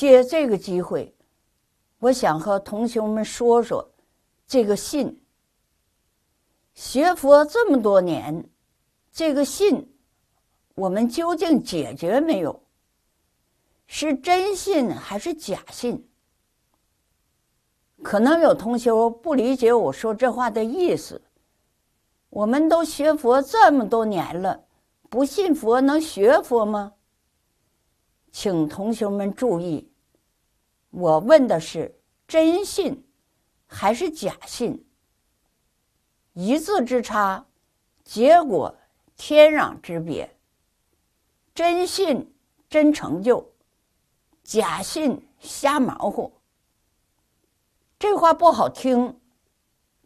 借这个机会，我想和同学们说说这个信。学佛这么多年，这个信我们究竟解决没有？是真信还是假信？可能有同学不理解我说这话的意思。我们都学佛这么多年了，不信佛能学佛吗？请同学们注意。我问的是真信还是假信？一字之差，结果天壤之别。真信真成就，假信瞎忙活。这话不好听，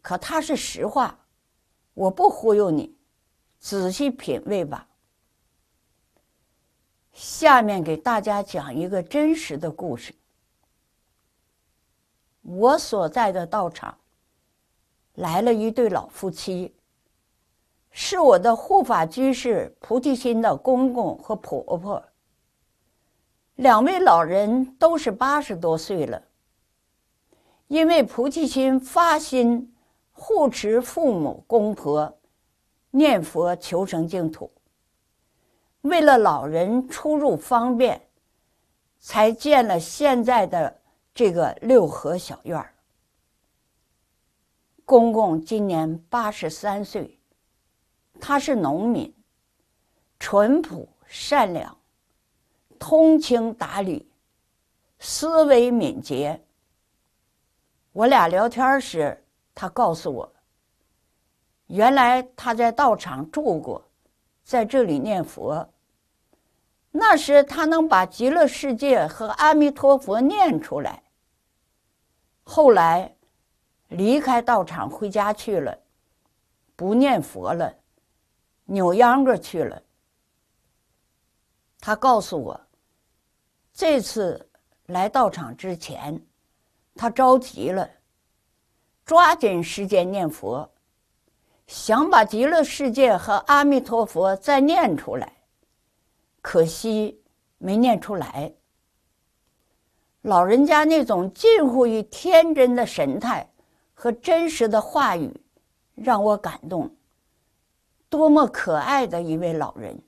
可它是实话。我不忽悠你，仔细品味吧。下面给大家讲一个真实的故事。我所在的道场，来了一对老夫妻，是我的护法居士菩提心的公公和婆婆。两位老人都是八十多岁了，因为菩提心发心护持父母公婆，念佛求生净土，为了老人出入方便，才建了现在的。这个六合小院儿，公公今年八十三岁，他是农民，淳朴善良，通情达理，思维敏捷。我俩聊天时，他告诉我，原来他在道场住过，在这里念佛。那时他能把极乐世界和阿弥陀佛念出来。后来，离开道场回家去了，不念佛了，扭秧歌去了。他告诉我，这次来道场之前，他着急了，抓紧时间念佛，想把极乐世界和阿弥陀佛再念出来，可惜没念出来。老人家那种近乎于天真的神态和真实的话语，让我感动。多么可爱的一位老人！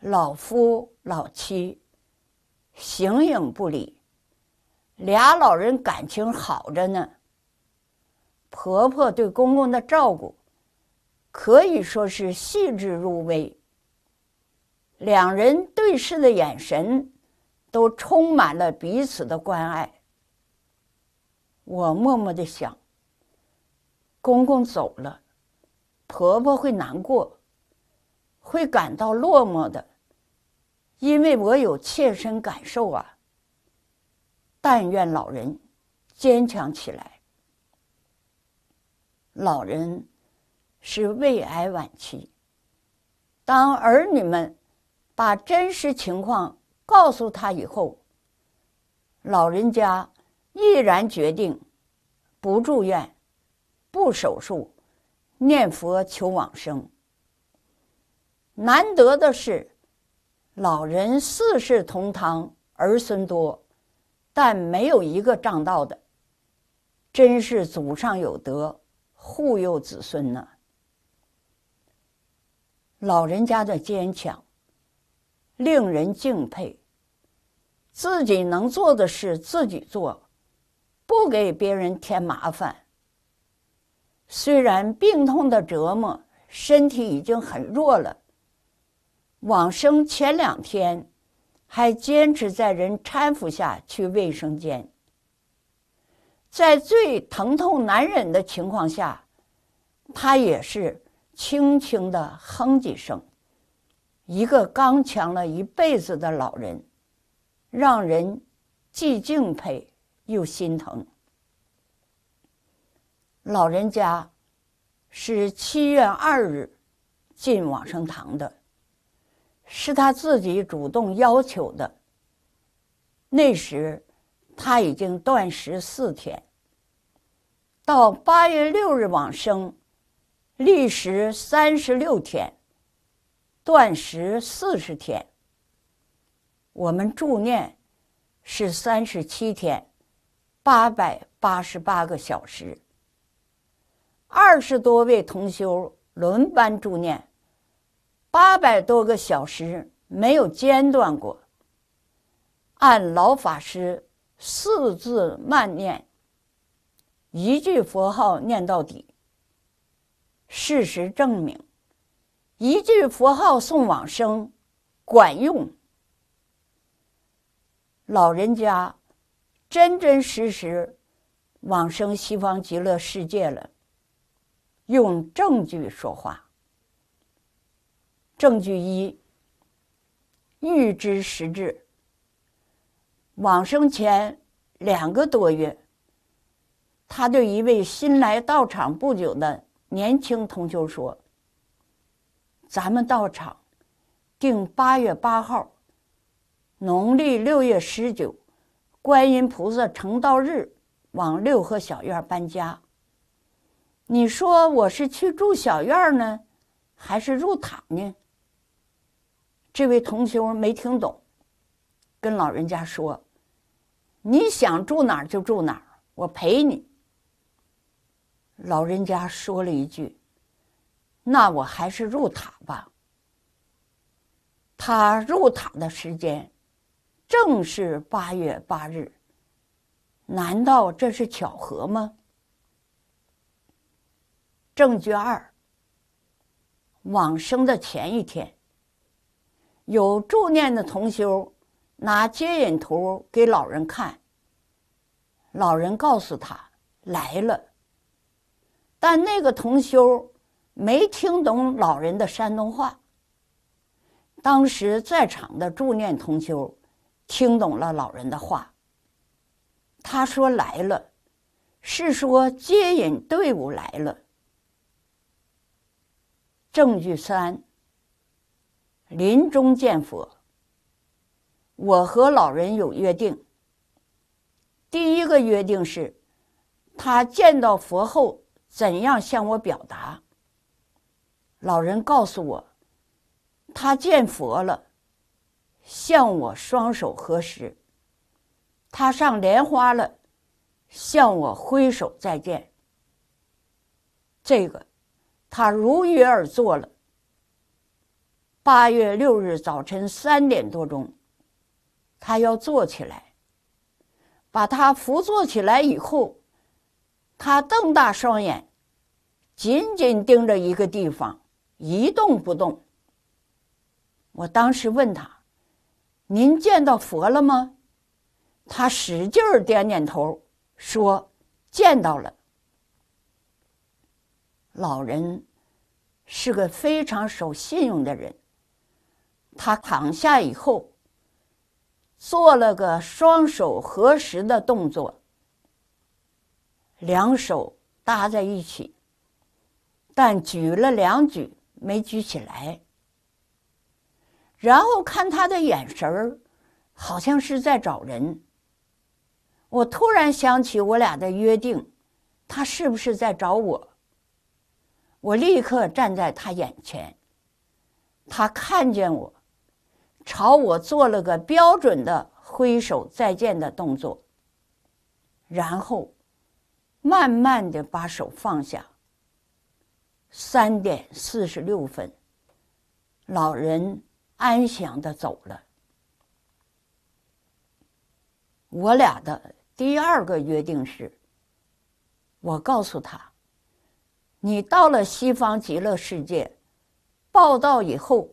老夫老妻，形影不离，俩老人感情好着呢。婆婆对公公的照顾，可以说是细致入微。两人对视的眼神。都充满了彼此的关爱。我默默的想：公公走了，婆婆会难过，会感到落寞的，因为我有切身感受啊。但愿老人坚强起来。老人是胃癌晚期。当儿女们把真实情况。告诉他以后，老人家毅然决定不住院、不手术，念佛求往生。难得的是，老人四世同堂，儿孙多，但没有一个障道的，真是祖上有德，护佑子孙呢。老人家的坚强。令人敬佩。自己能做的事自己做，不给别人添麻烦。虽然病痛的折磨，身体已经很弱了，往生前两天，还坚持在人搀扶下去卫生间。在最疼痛难忍的情况下，他也是轻轻的哼几声。一个刚强了一辈子的老人，让人既敬佩又心疼。老人家是七月二日进往生堂的，是他自己主动要求的。那时他已经断食四天，到八月六日往生，历时三十六天。断食四十天，我们助念是三十七天，八百八十八个小时。二十多位同修轮班助念，八百多个小时没有间断过。按老法师四字慢念，一句佛号念到底。事实证明。一句佛号送往生，管用。老人家真真实实往生西方极乐世界了。用证据说话。证据一：预知实质。往生前两个多月，他对一位新来到场不久的年轻同修说。咱们到场，定八月八号，农历六月十九，观音菩萨成道日，往六合小院搬家。你说我是去住小院呢，还是入塔呢？这位同学没听懂，跟老人家说：“你想住哪儿就住哪儿，我陪你。”老人家说了一句。那我还是入塔吧。他入塔的时间正是八月八日，难道这是巧合吗？证据二：往生的前一天，有助念的同修拿接引图给老人看，老人告诉他来了，但那个同修。没听懂老人的山东话。当时在场的住念同修听懂了老人的话。他说：“来了，是说接引队伍来了。”证据三：临终见佛。我和老人有约定。第一个约定是，他见到佛后怎样向我表达。老人告诉我，他见佛了，向我双手合十；他上莲花了，向我挥手再见。这个他如约而做了。八月六日早晨三点多钟，他要坐起来，把他扶坐起来以后，他瞪大双眼，紧紧盯着一个地方。一动不动。我当时问他：“您见到佛了吗？”他使劲儿点点头，说：“见到了。”老人是个非常守信用的人。他躺下以后，做了个双手合十的动作，两手搭在一起，但举了两举。没举起来，然后看他的眼神儿，好像是在找人。我突然想起我俩的约定，他是不是在找我？我立刻站在他眼前，他看见我，朝我做了个标准的挥手再见的动作，然后慢慢的把手放下。三点四十六分，老人安详的走了。我俩的第二个约定是：我告诉他，你到了西方极乐世界报到以后，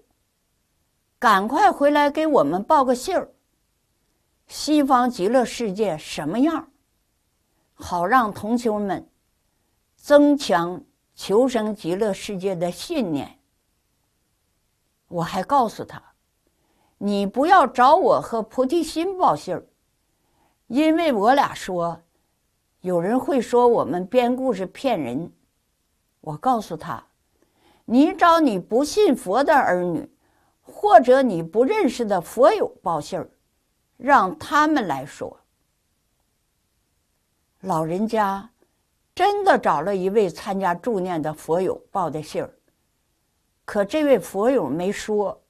赶快回来给我们报个信儿。西方极乐世界什么样儿？好让同学们增强。求生极乐世界的信念，我还告诉他：“你不要找我和菩提心报信儿，因为我俩说有人会说我们编故事骗人。我告诉他：你找你不信佛的儿女，或者你不认识的佛友报信儿，让他们来说。老人家。”真的找了一位参加助念的佛友报的信儿，可这位佛友没说。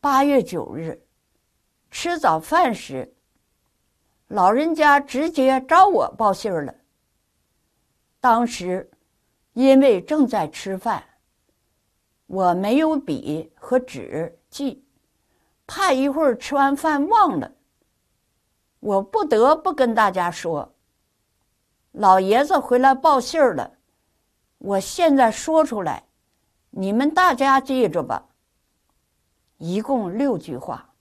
八月九日吃早饭时，老人家直接找我报信儿了。当时因为正在吃饭，我没有笔和纸记，怕一会儿吃完饭忘了，我不得不跟大家说。老爷子回来报信儿了，我现在说出来，你们大家记着吧。一共六句话：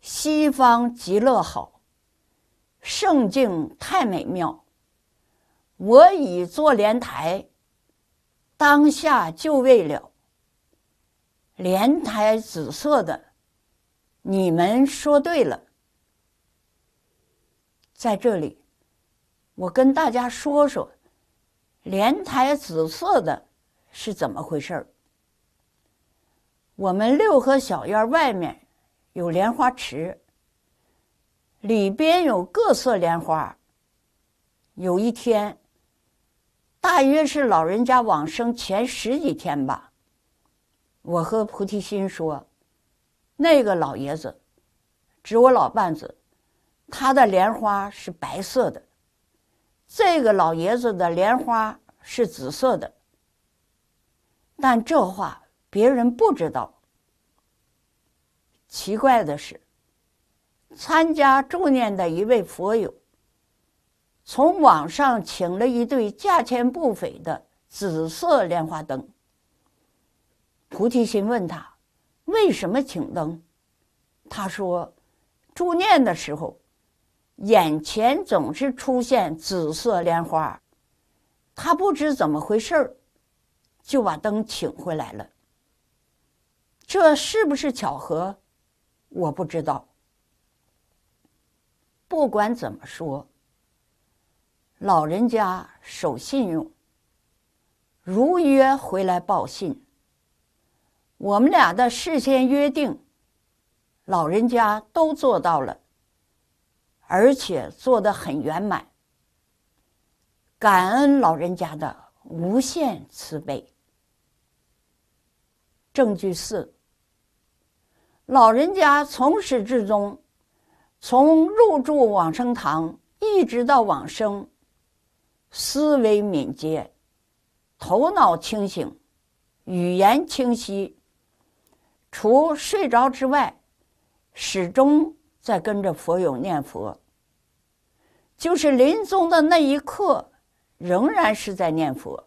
西方极乐好，圣境太美妙。我已坐莲台，当下就未了。莲台紫色的，你们说对了，在这里。我跟大家说说，莲台紫色的是怎么回事儿？我们六合小院外面有莲花池，里边有各色莲花。有一天，大约是老人家往生前十几天吧，我和菩提心说，那个老爷子，指我老伴子，他的莲花是白色的。这个老爷子的莲花是紫色的，但这话别人不知道。奇怪的是，参加助念的一位佛友，从网上请了一对价钱不菲的紫色莲花灯。菩提心问他，为什么请灯？他说，助念的时候。眼前总是出现紫色莲花，他不知怎么回事儿，就把灯请回来了。这是不是巧合？我不知道。不管怎么说，老人家守信用，如约回来报信。我们俩的事先约定，老人家都做到了。而且做得很圆满，感恩老人家的无限慈悲。证据四：老人家从始至终，从入住往生堂一直到往生，思维敏捷，头脑清醒，语言清晰，除睡着之外，始终。在跟着佛友念佛，就是临终的那一刻，仍然是在念佛，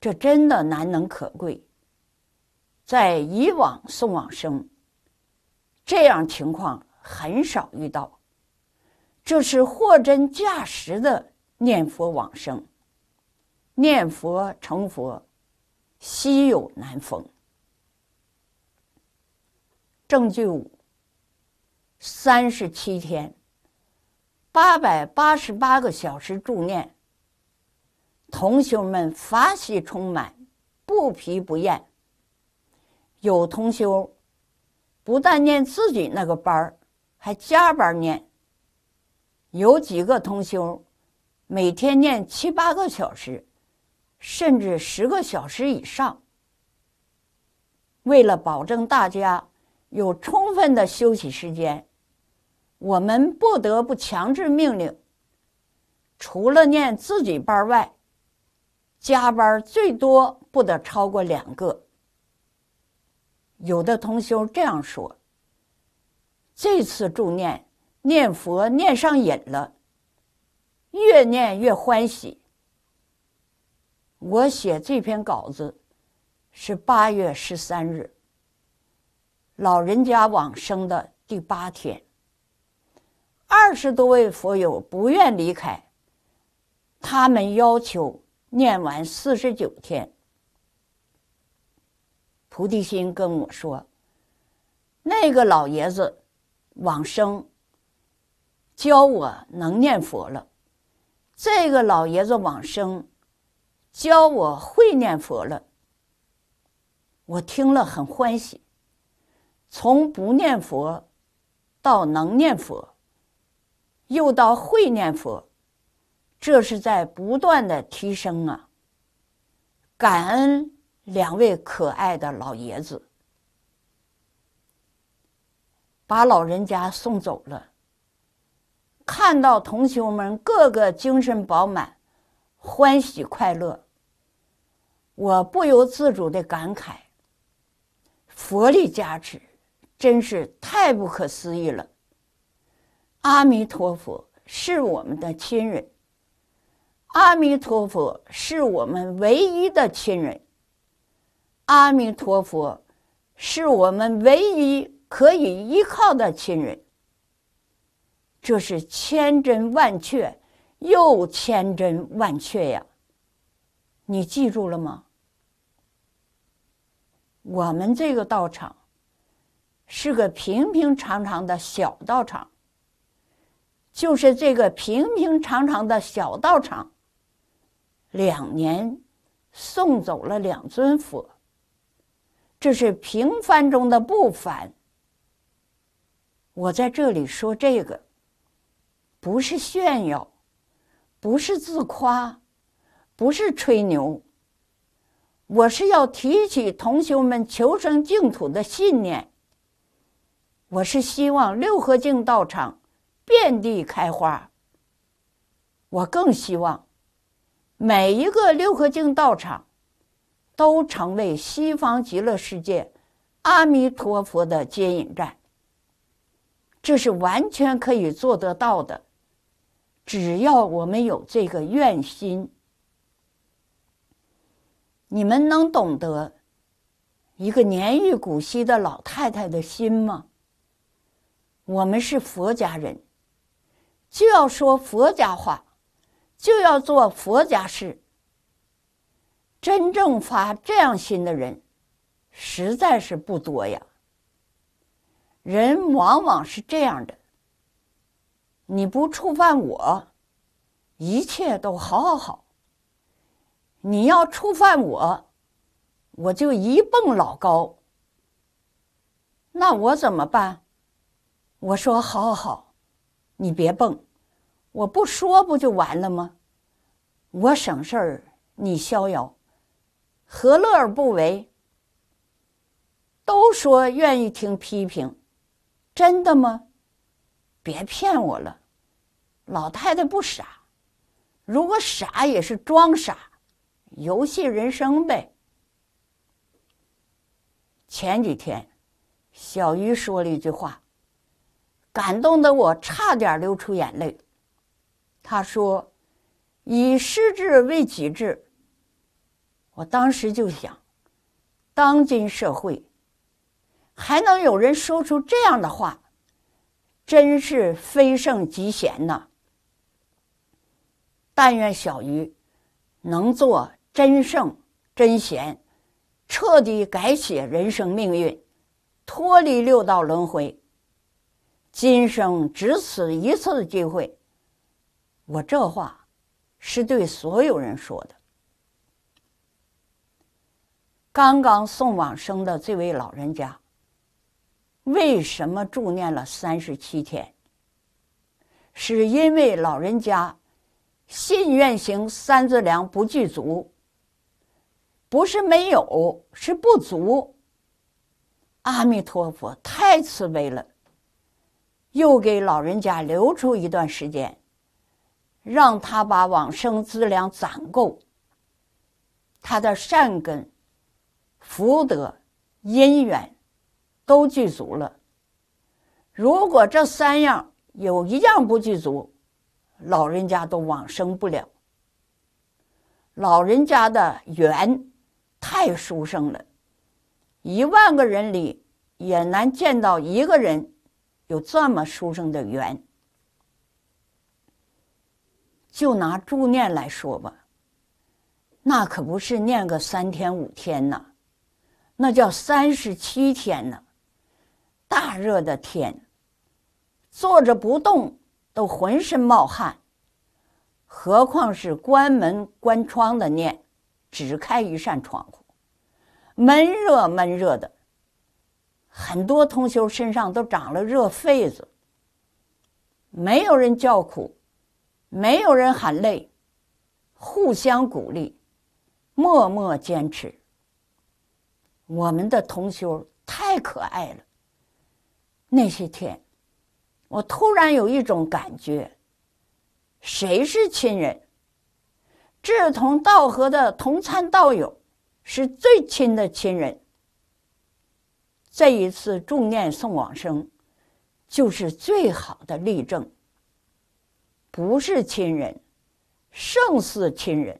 这真的难能可贵。在以往送往生，这样情况很少遇到，这是货真价实的念佛往生，念佛成佛，稀有难逢。证据五。三十七天，八百八十八个小时助念。同学们发起充满，不疲不厌。有同修不但念自己那个班儿，还加班念。有几个同修，每天念七八个小时，甚至十个小时以上。为了保证大家有充分的休息时间。我们不得不强制命令，除了念自己班外，加班最多不得超过两个。有的同学这样说：“这次助念念佛念上瘾了，越念越欢喜。”我写这篇稿子是八月十三日，老人家往生的第八天。二十多位佛友不愿离开，他们要求念完四十九天。菩提心跟我说：“那个老爷子往生，教我能念佛了；这个老爷子往生，教我会念佛了。”我听了很欢喜，从不念佛到能念佛。又到会念佛，这是在不断的提升啊！感恩两位可爱的老爷子，把老人家送走了。看到同学们个个精神饱满，欢喜快乐，我不由自主的感慨：佛力加持，真是太不可思议了。阿弥陀佛是我们的亲人。阿弥陀佛是我们唯一的亲人。阿弥陀佛是我们唯一可以依靠的亲人。这是千真万确，又千真万确呀！你记住了吗？我们这个道场是个平平常常的小道场。就是这个平平常常的小道场，两年送走了两尊佛。这是平凡中的不凡。我在这里说这个，不是炫耀，不是自夸，不是吹牛。我是要提起同学们求生净土的信念。我是希望六合净道场。遍地开花。我更希望每一个六合敬道场都成为西方极乐世界阿弥陀佛的接引站。这是完全可以做得到的，只要我们有这个愿心。你们能懂得一个年逾古稀的老太太的心吗？我们是佛家人。就要说佛家话，就要做佛家事。真正发这样心的人，实在是不多呀。人往往是这样的：你不触犯我，一切都好好好；你要触犯我，我就一蹦老高。那我怎么办？我说好好好，你别蹦。我不说不就完了吗？我省事儿，你逍遥，何乐而不为？都说愿意听批评，真的吗？别骗我了，老太太不傻。如果傻也是装傻，游戏人生呗。前几天，小鱼说了一句话，感动的我差点流出眼泪。他说：“以失智为己智。”我当时就想，当今社会还能有人说出这样的话，真是非圣即贤呐！但愿小鱼能做真圣真贤，彻底改写人生命运，脱离六道轮回。今生只此一次机会。我这话是对所有人说的。刚刚送往生的这位老人家，为什么住念了三十七天？是因为老人家信愿行三字粮不具足，不是没有，是不足。阿弥陀佛，太慈悲了，又给老人家留出一段时间。让他把往生资粮攒够，他的善根、福德、因缘都具足了。如果这三样有一样不具足，老人家都往生不了。老人家的缘太殊胜了，一万个人里也难见到一个人有这么殊胜的缘。就拿助念来说吧，那可不是念个三天五天呐，那叫三十七天呢。大热的天，坐着不动都浑身冒汗，何况是关门关窗的念，只开一扇窗户，闷热闷热的，很多同修身上都长了热痱子，没有人叫苦。没有人喊累，互相鼓励，默默坚持。我们的同修太可爱了。那些天，我突然有一种感觉：谁是亲人？志同道合的同参道友是最亲的亲人。这一次重念送往生，就是最好的例证。不是亲人，胜似亲人；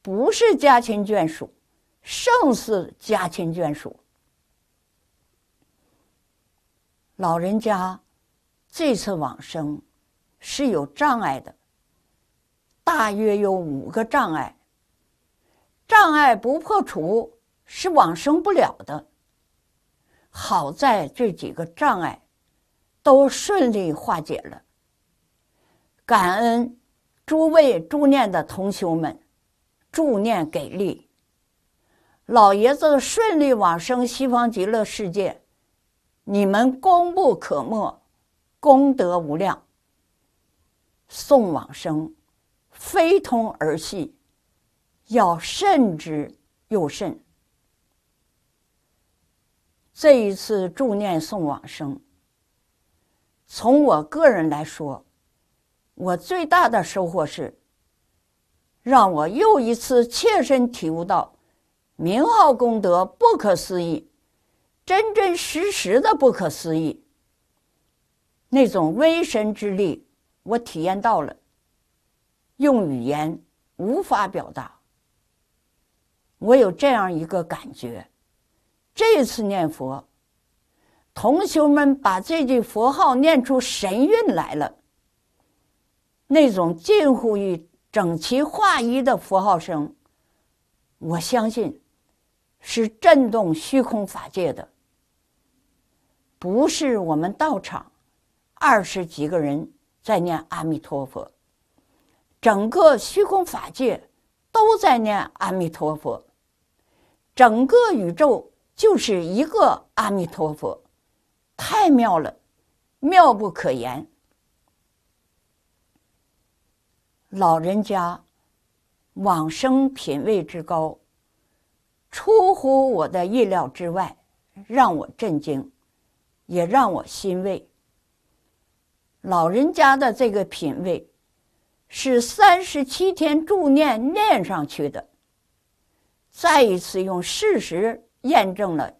不是家亲眷属，胜似家亲眷属。老人家这次往生是有障碍的，大约有五个障碍。障碍不破除，是往生不了的。好在这几个障碍都顺利化解了。感恩诸位助念的同修们，助念给力，老爷子顺利往生西方极乐世界，你们功不可没，功德无量。送往生，非同儿戏，要慎之又慎。这一次助念送往生，从我个人来说。我最大的收获是，让我又一次切身体悟到，名号功德不可思议，真真实实的不可思议。那种威神之力，我体验到了，用语言无法表达。我有这样一个感觉，这次念佛，同学们把这句佛号念出神韵来了。那种近乎于整齐划一的佛号声，我相信是震动虚空法界的，不是我们道场二十几个人在念阿弥陀佛，整个虚空法界都在念阿弥陀佛，整个宇宙就是一个阿弥陀佛，太妙了，妙不可言。老人家往生品位之高，出乎我的意料之外，让我震惊，也让我欣慰。老人家的这个品位，是三十七天助念念上去的，再一次用事实验证了，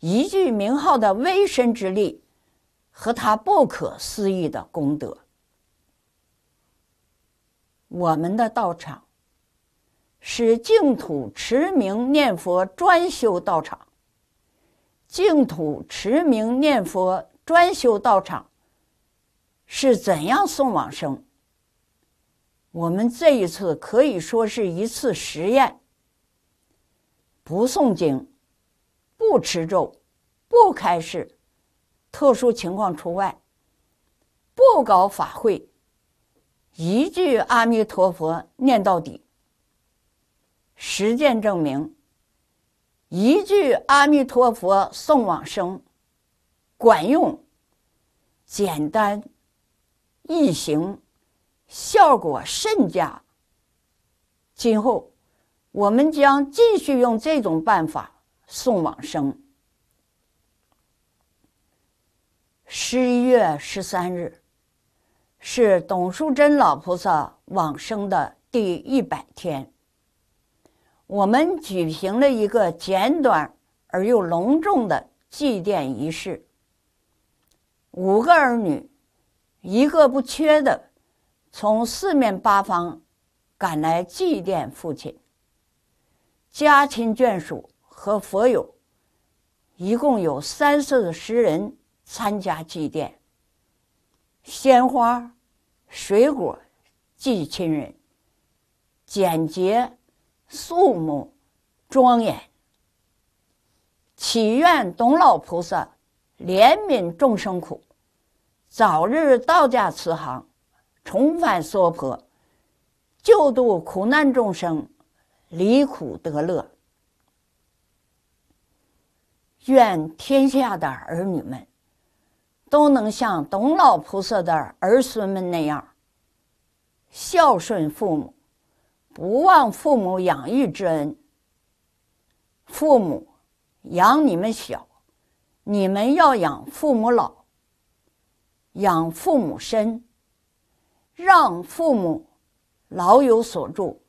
一句名号的微神之力和他不可思议的功德。我们的道场是净土持名念佛专修道场，净土持名念佛专修道场是怎样送往生？我们这一次可以说是一次实验，不诵经，不持咒，不开示，特殊情况除外，不搞法会。一句阿弥陀佛念到底。实践证明，一句阿弥陀佛送往生，管用、简单、易行，效果甚佳。今后我们将继续用这种办法送往生。十一月十三日。是董树珍老菩萨往生的第一百天，我们举行了一个简短而又隆重的祭奠仪式。五个儿女，一个不缺的，从四面八方赶来祭奠父亲。家亲眷属和佛友，一共有三四十人参加祭奠，鲜花。水果寄亲人，简洁肃穆庄严，祈愿董老菩萨怜悯众生苦，早日道家慈航重返娑婆，救度苦难众生离苦得乐，愿天下的儿女们。都能像董老菩萨的儿孙们那样孝顺父母，不忘父母养育之恩。父母养你们小，你们要养父母老，养父母身，让父母老有所住；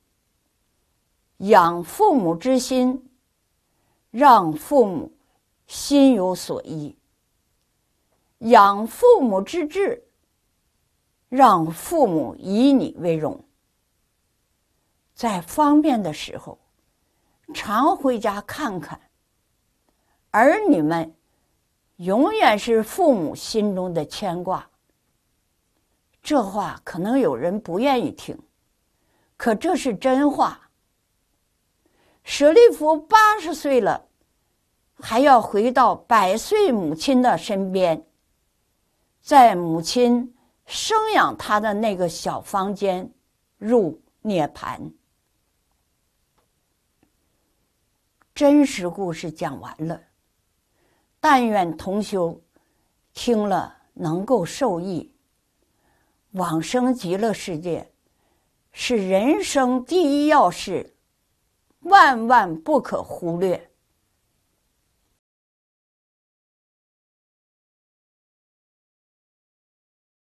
养父母之心，让父母心有所依。养父母之志，让父母以你为荣。在方便的时候，常回家看看。儿女们永远是父母心中的牵挂。这话可能有人不愿意听，可这是真话。舍利弗八十岁了，还要回到百岁母亲的身边。在母亲生养他的那个小房间入涅槃。真实故事讲完了，但愿同修听了能够受益，往生极乐世界是人生第一要事，万万不可忽略。